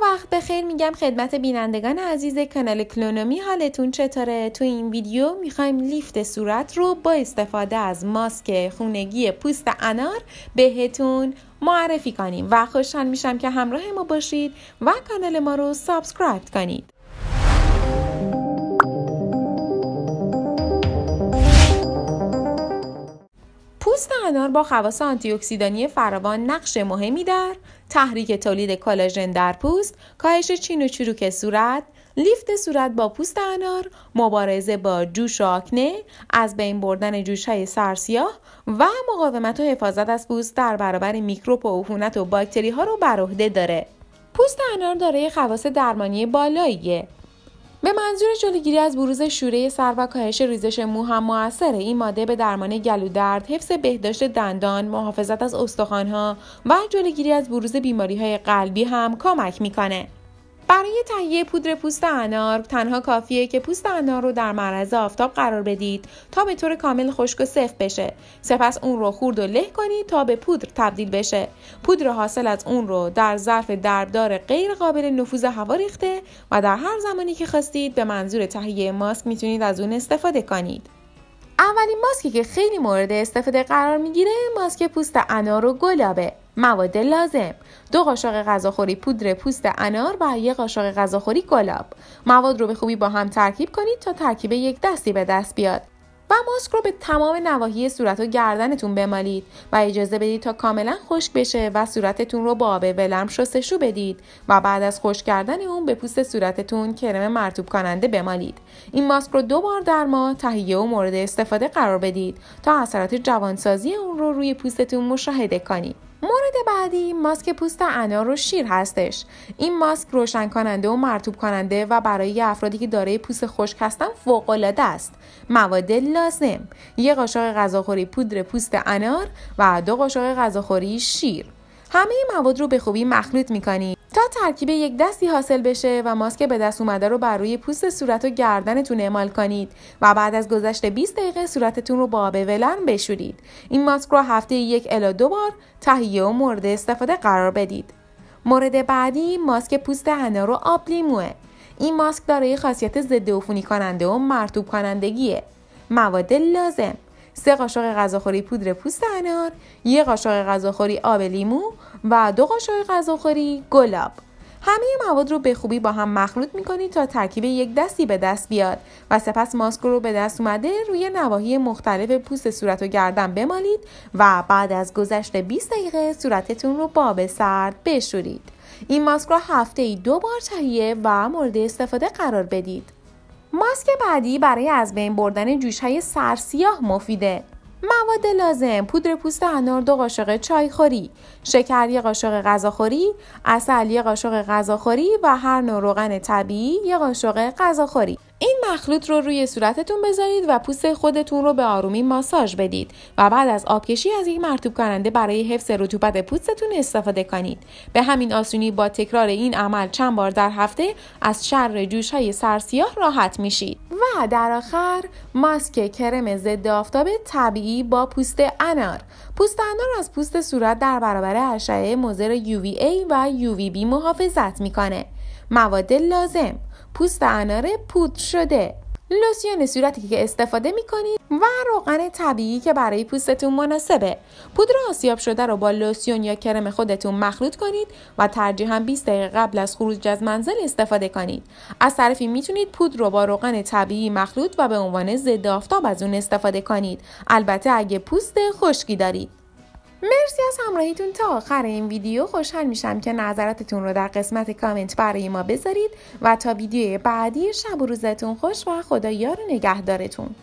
و وقت به میگم خدمت بینندگان عزیز کانال کلونومی حالتون چطوره تو این ویدیو میخوایم لیفت صورت رو با استفاده از ماسک خونگی پوست انار بهتون معرفی کنیم و خوشحال میشم که همراه ما باشید و کانال ما رو سابسکرایب کنید پوست انار با خواص اکسیدانی فراوان نقش مهمی در تحریک تولید کلاژن در پوست، کاهش چین و چروک صورت، لیفت صورت با پوست انار، مبارزه با جوش و آکنه، از بین بردن جوش های سرسیاه و مقاومت و حفاظت از پوست در برابر میکروب و عفونت و باکتری ها رو بر عهده داره. پوست انار دارای خواص درمانی بالاییه به منظور جلوگیری از بروز شوره سر و کاهش ریزش مو هم موثر این ماده به درمان گلو درد، حفظ بهداشت دندان، محافظت از استخوان‌ها و جلوگیری از بروز بیماری‌های قلبی هم کمک میکنه. برای تهیه پودر پوست انار تنها کافیه که پوست انار رو در معرض آفتاب قرار بدید تا به طور کامل خشک و سفت بشه سپس اون رو خورد و له کنید تا به پودر تبدیل بشه پودر حاصل از اون رو در ظرف دربدار غیر قابل نفوذ هوا ریخته و در هر زمانی که خواستید به منظور تهیه ماسک میتونید از اون استفاده کنید اولین ماسکی که خیلی مورد استفاده قرار میگیره ماسک پوست انار و گلابه مواد لازم دو قاشق غذاخوری پودر پوست انار و یک قاشق غذاخوری گلاب مواد رو به خوبی با هم ترکیب کنید تا ترکیب یک دستی به دست بیاد و ماسک رو به تمام نواحی صورت و گردنتون بمالید و اجازه بدید تا کاملا خشک بشه و صورتتون رو با آب ولرم شستشو بدید و بعد از خشک کردن اون به پوست صورتتون کرم مرتوب کننده بمالید این ماسک رو دو بار در ماه تهیه و مورد استفاده قرار بدید تا اثرات جوانسازی اون رو روی پوستتون مشاهده کنید بعدی ماسک پوست انار و شیر هستش این ماسک روشن کننده و مرتوب کننده و برای افرادی که دارای پوست خشک هستن فوق العاده است مواد لازم یک قاشق غذاخوری پودر پوست انار و دو قاشق غذاخوری شیر همه این مواد رو به خوبی مخلوط میکنید تا ترکیب یک دستی حاصل بشه و ماسک به دست اومده رو بر روی پوست صورت و گردنتون اعمال کنید و بعد از گذشت 20 دقیقه صورتتون رو با آب ولرم بشورید. این ماسک رو هفته یک الا دو بار تهیه و مورد استفاده قرار بدید. مورد بعدی ماسک پوست حنا رو آب لیموه. این ماسک دارای خاصیت ضد عفونی کننده و مرتوب کنندگیه. مواد لازم سه قاشق غذاخوری پودر پوست انار یک قاشق غذاخوری آب لیمو و دو قاشق غذاخوری گلاب همه مواد رو به خوبی با هم مخلوط میکنید تا ترکیب یک دستی به دست بیاد و سپس ماسک رو به دست اومده روی نواحی مختلف پوست صورت و گردن بمالید و بعد از گذشت 20 دقیقه صورتتون رو با به سرد بشورید این ماسک را هفته ای دو بار تهیه و مورد استفاده قرار بدید ماسک بعدی برای از بین بردن جوش سرسیاه مفیده. مواد لازم پودر پوست انار دو قاشق چایخوری، شکر یک قاشق غذاخوری، اصل یک قاشق غذاخوری و هر نوع روغن طبیعی یک قاشق غذاخوری. این مخلوط رو روی صورتتون بذارید و پوست خودتون رو به آرومی ماساژ بدید و بعد از آبکشی از این مرتوب کننده برای حفظ رطوبت پوستتون استفاده کنید به همین آسونی با تکرار این عمل چند بار در هفته از شر جوش های سرسیاه راحت میشید و در آخر ماسک کرم ضد آفتاب طبیعی با پوست انار پوست انار از پوست صورت در برابر اشعه مضر UVA و UVB محافظت میکنه مواد لازم پوست اناره پود شده لوسیون صورتی که استفاده میکنید و روغن طبیعی که برای پوستتون مناسبه پودر آسیاب شده رو با لوسیون یا کرم خودتون مخلوط کنید و ترجیحاً 20 دقیقه قبل از خروج از منزل استفاده کنید از طرفی میتونید پودر رو با روغن طبیعی مخلوط و به عنوان ضد آفتاب از اون استفاده کنید البته اگه پوست خشکی دارید مرسی از همراهیتون تا آخر این ویدیو خوشحال میشم که نظراتتون رو در قسمت کامنت برای ما بذارید و تا ویدیو بعدی شب و روزتون خوش و خدا یار نگهدارتون